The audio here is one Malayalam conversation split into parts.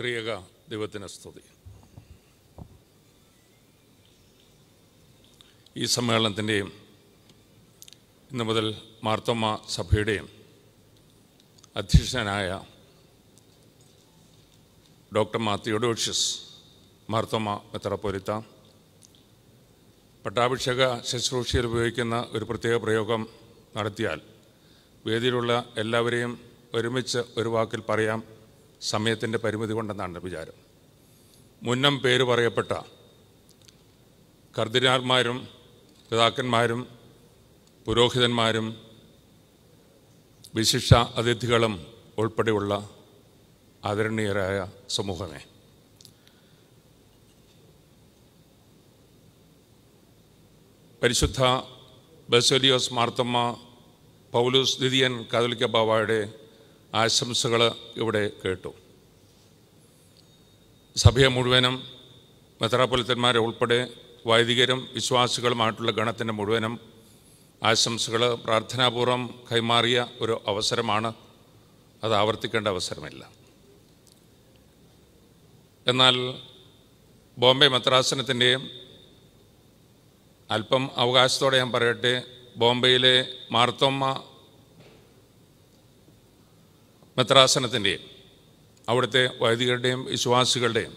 ത്രിയക ദൈവത്തിന് സ്തുതി ഈ സമ്മേളനത്തിൻ്റെയും ഇന്നു മുതൽ മാർത്തമ്മ സഭയുടെയും അധ്യക്ഷനായ ഡോക്ടർ മാ തിയോഡോഷ്യസ് മാർത്തമ്മ മെത്രപ്പൊരുത്ത പട്ടാഭിഷേക ശുശ്രൂഷയിൽ ഉപയോഗിക്കുന്ന ഒരു പ്രത്യേക പ്രയോഗം നടത്തിയാൽ വേദിയിലുള്ള എല്ലാവരെയും ഒരുമിച്ച് ഒരു വാക്കിൽ പറയാം സമയത്തിൻ്റെ പരിമിതി കൊണ്ടെന്നാണ് വിചാരം മുന്നം പേര് പറയപ്പെട്ട കർദിനാർമാരും പിതാക്കന്മാരും പുരോഹിതന്മാരും വിശിഷ്ട അതിഥികളും ഉൾപ്പെടെയുള്ള ആദരണീയരായ സമൂഹമേ പരിശുദ്ധ ബസോലിയോസ് മാർത്തമ്മ പൗലൂസ് ദ്വിതീയൻ കാതലിക്ക ബാബായുടെ ആശംസകൾ ഇവിടെ കേട്ടു സഭയെ മുഴുവനും മെത്രാപൊലിത്തന്മാരെ ഉൾപ്പെടെ വൈദികരും വിശ്വാസികളുമായിട്ടുള്ള ഗണത്തിൻ്റെ മുഴുവനും ആശംസകൾ പ്രാർത്ഥനാപൂർവം കൈമാറിയ ഒരു അവസരമാണ് അത് ആവർത്തിക്കേണ്ട അവസരമില്ല എന്നാൽ ബോംബെ മദ്രാസനത്തിൻ്റെയും അല്പം അവകാശത്തോടെ ഞാൻ പറയട്ടെ ബോംബെയിലെ മാർത്തോമ്മ മെത്രാസനത്തിൻ്റെയും അവിടുത്തെ വൈദികരുടെയും വിശ്വാസികളുടെയും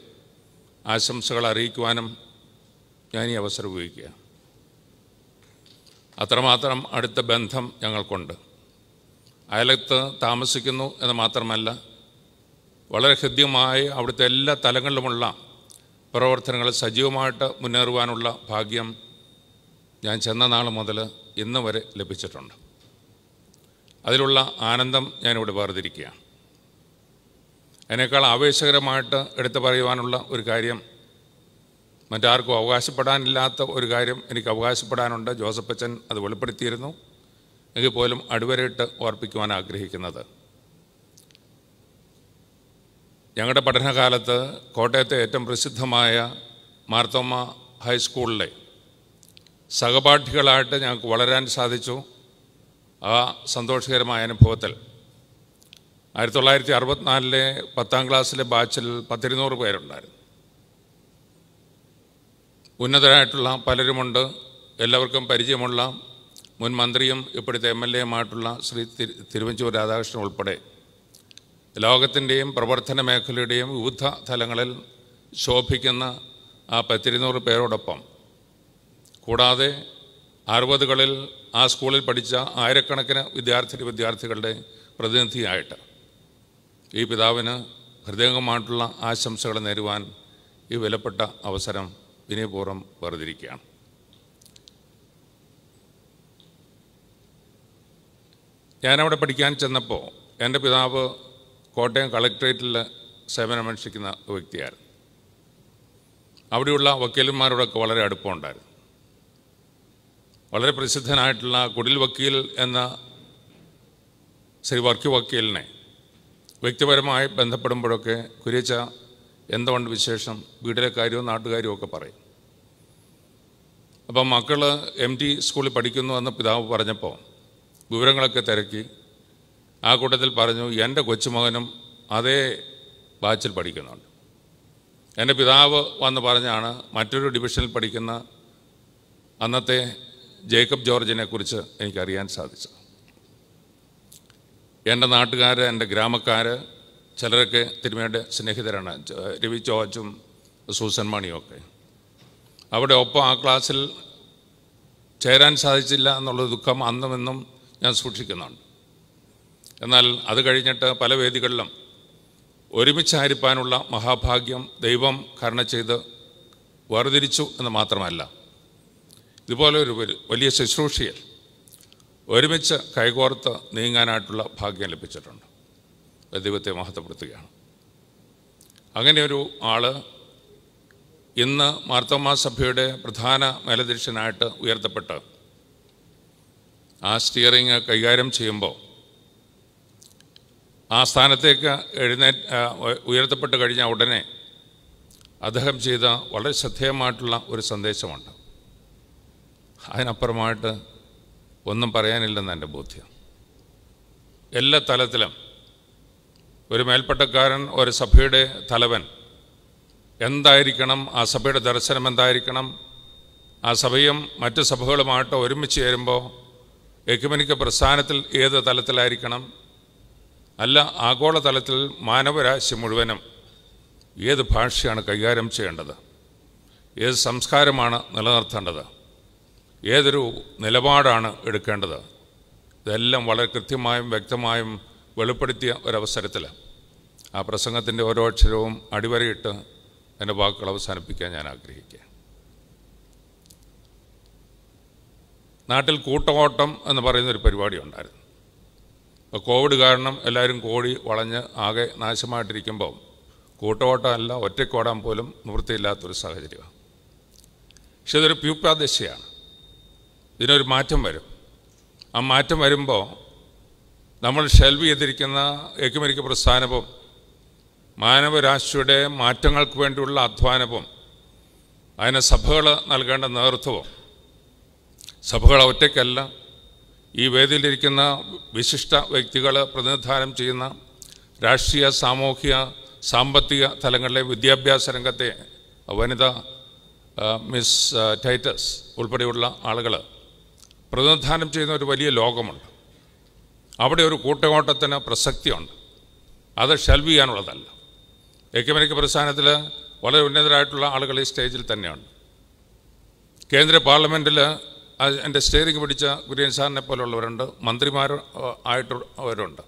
ആശംസകൾ അറിയിക്കുവാനും ഞാൻ ഈ അവസരം ഉപയോഗിക്കുക അത്രമാത്രം അടുത്ത ബന്ധം ഞങ്ങൾക്കുണ്ട് അയലത്ത് താമസിക്കുന്നു എന്ന് മാത്രമല്ല വളരെ ഹൃദ്യമായി അവിടുത്തെ എല്ലാ തലങ്ങളിലുമുള്ള പ്രവർത്തനങ്ങൾ സജീവമായിട്ട് മുന്നേറുവാനുള്ള ഭാഗ്യം ഞാൻ ചെന്ന നാൾ മുതൽ ഇന്ന് വരെ ലഭിച്ചിട്ടുണ്ട് അതിലുള്ള ആനന്ദം ഞാനിവിടെ വേർതിരിക്കുകയാണ് അതിനേക്കാൾ ആവേശകരമായിട്ട് എടുത്തു പറയുവാനുള്ള ഒരു കാര്യം മറ്റാർക്കും അവകാശപ്പെടാനില്ലാത്ത ഒരു കാര്യം എനിക്ക് അവകാശപ്പെടാനുണ്ട് ജോസഫ് അച്ഛൻ അത് വെളിപ്പെടുത്തിയിരുന്നു എങ്കിൽ പോലും അടിവരയിട്ട് ഓർപ്പിക്കുവാൻ ആഗ്രഹിക്കുന്നത് ഞങ്ങളുടെ പഠനകാലത്ത് കോട്ടയത്തെ ഏറ്റവും പ്രസിദ്ധമായ മാർത്തോമ ഹൈസ്കൂളിലെ സഹപാഠികളായിട്ട് ഞങ്ങൾക്ക് വളരാൻ സാധിച്ചു ആ സന്തോഷകരമായ അനുഭവത്തിൽ ആയിരത്തി തൊള്ളായിരത്തി അറുപത്തിനാലിലെ പത്താം ക്ലാസ്സിലെ ബാച്ചിൽ പത്തിരുന്നൂറ് പേരുണ്ടായിരുന്നു ഉന്നതരായിട്ടുള്ള പലരുമുണ്ട് എല്ലാവർക്കും പരിചയമുള്ള മുൻ മന്ത്രിയും ഇപ്പോഴത്തെ എം എൽ എയുമായിട്ടുള്ള ശ്രീ തിരു തിരുവഞ്ചൂർ രാധാകൃഷ്ണൻ ഉൾപ്പെടെ ലോകത്തിൻ്റെയും പ്രവർത്തന മേഖലയുടെയും വിവിധ തലങ്ങളിൽ ശോഭിക്കുന്ന ആ പത്തിരുന്നൂറ് പേരോടൊപ്പം കൂടാതെ അറുപതുകളിൽ ആ സ്കൂളിൽ പഠിച്ച ആയിരക്കണക്കിന് വിദ്യാർത്ഥി വിദ്യാർത്ഥികളുടെ പ്രതിനിധിയായിട്ട് ഈ പിതാവിന് ഹൃദയംഗമായിട്ടുള്ള ആശംസകൾ നേരുവാൻ ഈ വിലപ്പെട്ട അവസരം വിനയപൂർവ്വം വേർതിരിക്കുകയാണ് ഞാനവിടെ പഠിക്കാൻ ചെന്നപ്പോൾ എൻ്റെ പിതാവ് കോട്ടയം കളക്ട്രേറ്റിൽ സേവനമനുഷ്ഠിക്കുന്ന വ്യക്തിയായിരുന്നു അവിടെയുള്ള വക്കീലന്മാരോടൊക്കെ വളരെ അടുപ്പമുണ്ടായിരുന്നു വളരെ പ്രസിദ്ധനായിട്ടുള്ള കുടിൽ വക്കീൽ എന്ന ശ്രീ വർക്കി വക്കീലിനെ വ്യക്തിപരമായി ബന്ധപ്പെടുമ്പോഴൊക്കെ കുരിച്ച എന്തുകൊണ്ട് വിശേഷം വീട്ടിലെ കാര്യവും നാട്ടുകാര്യവും ഒക്കെ പറയും അപ്പം മക്കൾ എം ടി സ്കൂളിൽ പഠിക്കുന്നു എന്ന് പിതാവ് പറഞ്ഞപ്പോൾ വിവരങ്ങളൊക്കെ തിരക്കി ആ കൂട്ടത്തിൽ പറഞ്ഞു എൻ്റെ കൊച്ചുമകനും അതേ ബാച്ചിൽ പഠിക്കുന്നുണ്ട് എൻ്റെ പിതാവ് വന്ന് പറഞ്ഞാണ് മറ്റൊരു ഡിവിഷനിൽ പഠിക്കുന്ന അന്നത്തെ ജേക്കബ് ജോർജിനെ കുറിച്ച് എനിക്കറിയാൻ സാധിച്ചു എൻ്റെ നാട്ടുകാർ എൻ്റെ ഗ്രാമക്കാർ ചിലരൊക്കെ തിരുമേൻ്റെ സ്നേഹിതരാണ് രവി ജോർജും സൂസൻ ഒക്കെ അവിടെ ഒപ്പം ആ ക്ലാസ്സിൽ ചേരാൻ സാധിച്ചില്ല എന്നുള്ള ദുഃഖം അന്നും ഞാൻ സൂക്ഷിക്കുന്നുണ്ട് എന്നാൽ അത് കഴിഞ്ഞിട്ട് പല വേദികളിലും ഒരുമിച്ചായിരിക്കാനുള്ള മഹാഭാഗ്യം ദൈവം കരണ ചെയ്ത് വേർതിരിച്ചു എന്ന് മാത്രമല്ല ഇതുപോലെ ഒരു വലിയ ശുശ്രൂഷയിൽ ഒരുമിച്ച് കൈകോർത്ത് നീങ്ങാനായിട്ടുള്ള ഭാഗ്യം ലഭിച്ചിട്ടുണ്ട് ദൈവത്തെ മഹത്വപ്പെടുത്തുകയാണ് അങ്ങനെ ഒരു ആൾ ഇന്ന് മാർത്തോമാ സഭയുടെ പ്രധാന മേലധ്യക്ഷനായിട്ട് ഉയർത്തപ്പെട്ട് ആ സ്റ്റിയറിങ് കൈകാര്യം ചെയ്യുമ്പോൾ ആ സ്ഥാനത്തേക്ക് എഴുന്നേ ഉയർത്തപ്പെട്ട് കഴിഞ്ഞ ഉടനെ അദ്ദേഹം ചെയ്ത വളരെ ശ്രദ്ധേയമായിട്ടുള്ള ഒരു സന്ദേശമുണ്ട് അതിനപ്പുറമായിട്ട് ഒന്നും പറയാനില്ലെന്ന് എൻ്റെ ബോധ്യം എല്ലാ തലത്തിലും ഒരു മേൽപ്പട്ടക്കാരൻ ഒരു സഭയുടെ തലവൻ എന്തായിരിക്കണം ആ സഭയുടെ ദർശനം എന്തായിരിക്കണം ആ സഭയും മറ്റ് സഭകളുമായിട്ട് ഒരുമിച്ച് ചേരുമ്പോൾ എക്കുമനിക്ക പ്രസ്ഥാനത്തിൽ ഏത് തലത്തിലായിരിക്കണം അല്ല ആഗോള തലത്തിൽ മാനവരാശി മുഴുവനും ഏത് ഭാഷയാണ് കൈകാര്യം ചെയ്യേണ്ടത് ഏത് സംസ്കാരമാണ് നിലനിർത്തേണ്ടത് ഏതൊരു നിലപാടാണ് എടുക്കേണ്ടത് ഇതെല്ലാം വളരെ കൃത്യമായും വ്യക്തമായും വെളിപ്പെടുത്തിയ ഒരവസരത്തിൽ ആ പ്രസംഗത്തിൻ്റെ ഓരോ അക്ഷരവും അടിവരയിട്ട് എൻ്റെ വാക്കുകൾ അവസാനിപ്പിക്കാൻ ഞാൻ ആഗ്രഹിക്കുക നാട്ടിൽ കൂട്ടോട്ടം എന്ന് പറയുന്നൊരു പരിപാടി ഉണ്ടായിരുന്നു ഇപ്പോൾ കോവിഡ് കാരണം എല്ലാവരും കോടി വളഞ്ഞ് ആകെ നാശമായിട്ടിരിക്കുമ്പോൾ കൂട്ടോട്ടമല്ല ഒറ്റക്കോടാൻ പോലും നിവൃത്തിയില്ലാത്തൊരു സാഹചര്യമാണ് പക്ഷേ ഇതൊരു പ്യൂപ്രാദേശിയാണ് ഇതിനൊരു മാറ്റം വരും ആ മാറ്റം വരുമ്പോൾ നമ്മൾ ഷെൽവ് ചെയ്തിരിക്കുന്ന എക്കുമരിക്ക പ്രസ്ഥാനവും മാനവരാശിയുടെ മാറ്റങ്ങൾക്ക് വേണ്ടിയുള്ള അധ്വാനവും അതിന് സഭകൾ നൽകേണ്ട നേതൃത്വവും സഭകൾ ഒറ്റയ്ക്കല്ല ഈ വേദിയിലിരിക്കുന്ന വിശിഷ്ട വ്യക്തികൾ പ്രതിനിധാനം ചെയ്യുന്ന രാഷ്ട്രീയ സാമൂഹിക സാമ്പത്തിക തലങ്ങളിലെ വിദ്യാഭ്യാസ രംഗത്തെ വനിത മിസ് ടൈറ്റസ് ഉൾപ്പെടെയുള്ള ആളുകൾ പ്രതിനിധാനം ചെയ്യുന്ന ഒരു വലിയ ലോകമുണ്ട് അവിടെ ഒരു കൂട്ടയോട്ടത്തിന് പ്രസക്തിയുണ്ട് അത് ഷെൽവ് ചെയ്യാനുള്ളതല്ല ഏകമനിക്ക് പ്രസ്ഥാനത്തിൽ വളരെ ഉന്നതരായിട്ടുള്ള ആളുകൾ ഈ സ്റ്റേജിൽ തന്നെയാണ് കേന്ദ്ര പാർലമെൻറ്റിൽ എൻ്റെ സ്റ്റിയറിംഗ് പിടിച്ച കുര്യൻ സാറിനെ പോലുള്ളവരുണ്ട് മന്ത്രിമാർ ആയിട്ടുള്ളവരുണ്ട്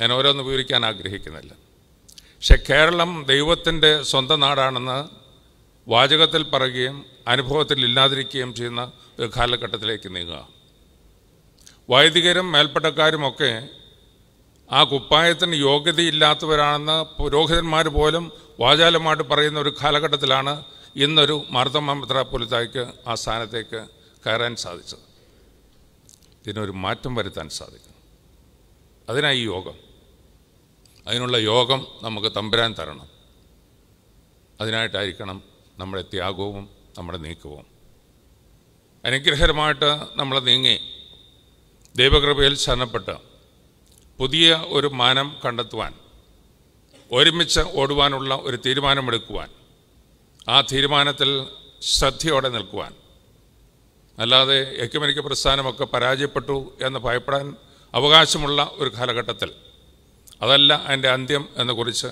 ഞാൻ ഓരോന്ന് വിവരിക്കാൻ ആഗ്രഹിക്കുന്നില്ല പക്ഷെ കേരളം ദൈവത്തിൻ്റെ സ്വന്തം നാടാണെന്ന് വാചകത്തിൽ പറയുകയും അനുഭവത്തിൽ ഇല്ലാതിരിക്കുകയും ചെയ്യുന്ന ഒരു കാലഘട്ടത്തിലേക്ക് നീങ്ങുക വൈദികരും മേൽപ്പട്ടക്കാരുമൊക്കെ ആ കുപ്പായത്തിന് യോഗ്യതയില്ലാത്തവരാണെന്ന് പുരോഹിതന്മാർ പോലും വാചാലമായിട്ട് പറയുന്ന ഒരു കാലഘട്ടത്തിലാണ് ഇന്നൊരു മാർത്തമ്മ മെത്രാപ്പൊലിത്തായ്ക്ക് ആ സ്ഥാനത്തേക്ക് കയറാൻ സാധിച്ചത് ഇതിനൊരു മാറ്റം വരുത്താൻ സാധിക്കും അതിനായി യോഗം അതിനുള്ള യോഗം നമുക്ക് തമ്പുരാൻ തരണം അതിനായിട്ടായിരിക്കണം നമ്മുടെ ത്യാഗവും നമ്മുടെ നീക്കവും അനുഗ്രഹരമായിട്ട് നമ്മൾ നീങ്ങി ദൈവകൃപയിൽ ശരണപ്പെട്ട് പുതിയ ഒരു മാനം കണ്ടെത്തുവാൻ ഒരുമിച്ച് ഓടുവാനുള്ള ഒരു തീരുമാനമെടുക്കുവാൻ ആ തീരുമാനത്തിൽ ശ്രദ്ധയോടെ നിൽക്കുവാൻ അല്ലാതെ എക്കുമനിക്ക് പ്രസ്ഥാനമൊക്കെ പരാജയപ്പെട്ടു എന്ന് ഭയപ്പെടാൻ അവകാശമുള്ള ഒരു കാലഘട്ടത്തിൽ അതല്ല അതിൻ്റെ അന്ത്യം എന്ന് കുറിച്ച്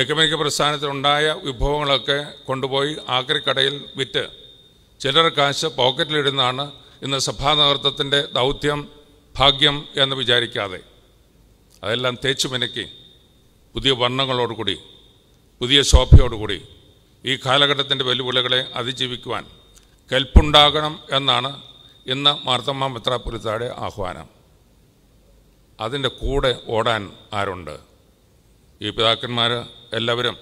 ഏകമേക പ്രസ്ഥാനത്തിലുണ്ടായ വിഭവങ്ങളൊക്കെ കൊണ്ടുപോയി ആക്രിക്കടയിൽ വിറ്റ് ചിലർ കാശ് പോക്കറ്റിലിടുന്നതാണ് ഇന്ന് സഭാ നേതൃത്വത്തിൻ്റെ ദൗത്യം ഭാഗ്യം എന്ന് വിചാരിക്കാതെ അതെല്ലാം തേച്ചു മിനക്കി പുതിയ വർണ്ണങ്ങളോടുകൂടി പുതിയ ശോഭയോടുകൂടി ഈ കാലഘട്ടത്തിൻ്റെ വെല്ലുവിളികളെ അതിജീവിക്കുവാൻ കൽപ്പുണ്ടാകണം എന്നാണ് ഇന്ന് മാർത്തമ്മ മിത്രാപുരത്താടെ ആഹ്വാനം അതിൻ്റെ കൂടെ ഓടാൻ ആരുണ്ട് ഈ പിതാക്കന്മാർ എല്ലാവരും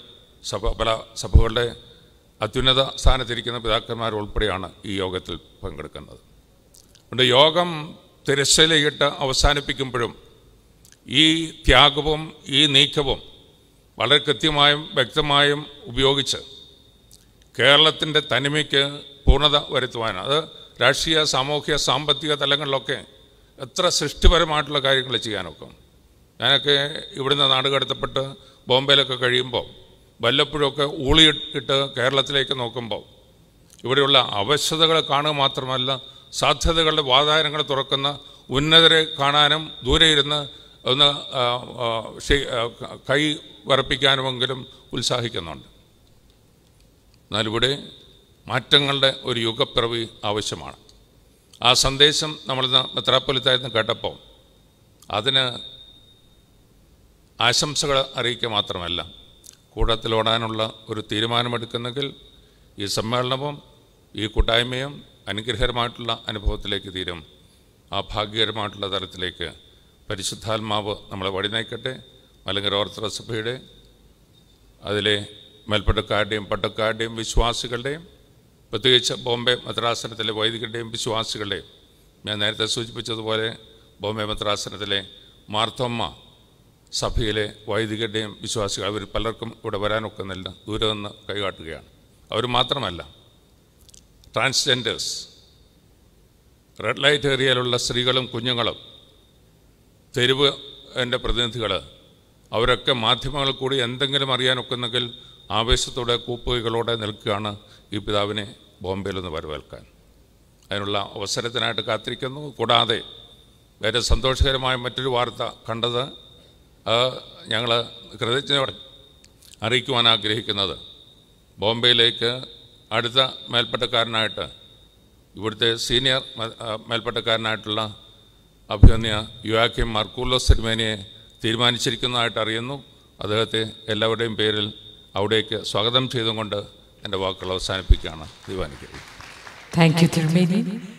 സഭ പല സഭകളുടെ അത്യുന്നത സ്ഥാനത്തിരിക്കുന്ന പിതാക്കന്മാർ ഉൾപ്പെടെയാണ് ഈ യോഗത്തിൽ പങ്കെടുക്കുന്നത് അതുകൊണ്ട് യോഗം തിരശ്ശലയിട്ട് അവസാനിപ്പിക്കുമ്പോഴും ഈ ത്യാഗവും ഈ നീക്കവും വളരെ കൃത്യമായും വ്യക്തമായും ഉപയോഗിച്ച് കേരളത്തിൻ്റെ തനിമയ്ക്ക് പൂർണ്ണത വരുത്തുവാൻ അത് രാഷ്ട്രീയ സാമൂഹിക സാമ്പത്തിക തലങ്ങളിലൊക്കെ എത്ര സൃഷ്ടിപരമായിട്ടുള്ള കാര്യങ്ങൾ ചെയ്യാനൊക്കെ ഞാനൊക്കെ ഇവിടുന്ന് നാട് കടത്തപ്പെട്ട് ബോംബെയിലൊക്കെ കഴിയുമ്പോൾ വല്ലപ്പോഴൊക്കെ ഊളി ഇട്ട് കേരളത്തിലേക്ക് നോക്കുമ്പോൾ ഇവിടെയുള്ള അവശതകൾ കാണുക മാത്രമല്ല സാധ്യതകളുടെ വാതായനങ്ങൾ തുറക്കുന്ന ഉന്നതരെ കാണാനും ദൂരെ ഇരുന്ന് ഒന്ന് കൈ വറപ്പിക്കാനുമെങ്കിലും ഉത്സാഹിക്കുന്നുണ്ട് എന്നാലിവിടെ മാറ്റങ്ങളുടെ ഒരു യുഗപ്പിറവി ആവശ്യമാണ് ആ സന്ദേശം നമ്മളിന്ന് മെത്രാപ്പൊലിത്തായിരുന്നു കേട്ടപ്പോൾ അതിന് ആശംസകൾ അറിയിക്കുക മാത്രമല്ല കൂട്ടത്തിൽ ഓടാനുള്ള ഒരു തീരുമാനമെടുക്കുന്നെങ്കിൽ ഈ സമ്മേളനവും ഈ കൂട്ടായ്മയും അനുഗ്രഹകരമായിട്ടുള്ള അനുഭവത്തിലേക്ക് തീരും ആ ഭാഗ്യകരമായിട്ടുള്ള തലത്തിലേക്ക് പരിശുദ്ധാത്മാവ് നമ്മളെ വഴി നയിക്കട്ടെ മലങ്കര ഓർത്തഡോക്സ് അതിലെ മേൽപ്പട്ടക്കാരുടെയും പട്ടക്കാരുടെയും വിശ്വാസികളുടെയും പ്രത്യേകിച്ച് ബോംബെ മദ്രാസനത്തിലെ വൈദികരുടെയും വിശ്വാസികളുടെയും ഞാൻ നേരത്തെ സൂചിപ്പിച്ചതുപോലെ ബോംബെ മദ്രാസനത്തിലെ മാർത്തോമ്മ സഭയിലെ വൈദികരുടെയും വിശ്വാസികൾ അവർ പലർക്കും ഇവിടെ നല്ല ദൂരെ നിന്ന് കൈകാട്ടുകയാണ് അവർ മാത്രമല്ല ട്രാൻസ്ജെൻഡേഴ്സ് റെഡ് ലൈറ്റ് ഏരിയയിലുള്ള സ്ത്രീകളും കുഞ്ഞുങ്ങളും തെരുവ് എൻ്റെ പ്രതിനിധികൾ അവരൊക്കെ മാധ്യമങ്ങൾ കൂടി എന്തെങ്കിലും അറിയാനൊക്കുന്നെങ്കിൽ ആവേശത്തോടെ കൂപ്പുകളോടെ നിൽക്കുകയാണ് ഈ പിതാവിനെ ബോംബെയിൽ നിന്ന് വരവേൽക്കാൻ അതിനുള്ള അവസരത്തിനായിട്ട് കാത്തിരിക്കുന്നു കൂടാതെ വേറെ സന്തോഷകരമായ മറ്റൊരു വാർത്ത കണ്ടത് ഞങ്ങൾ കൃതജ്ഞത അറിയിക്കുവാൻ ആഗ്രഹിക്കുന്നത് ബോംബെയിലേക്ക് അടുത്ത മേൽപ്പട്ടക്കാരനായിട്ട് ഇവിടുത്തെ സീനിയർ മേൽപ്പട്ടക്കാരനായിട്ടുള്ള അഭിനന്യ യുവാക്കിം മർക്കൂലോ സിനിമേനിയെ തീരുമാനിച്ചിരിക്കുന്നതായിട്ട് അറിയുന്നു അദ്ദേഹത്തെ എല്ലാവരുടെയും പേരിൽ അവിടേക്ക് സ്വാഗതം ചെയ്തുകൊണ്ട് എൻ്റെ വാക്കുകൾ അവസാനിപ്പിക്കുകയാണ് തീരുമാനിക്കുന്നത് താങ്ക് യു തിരുമേനി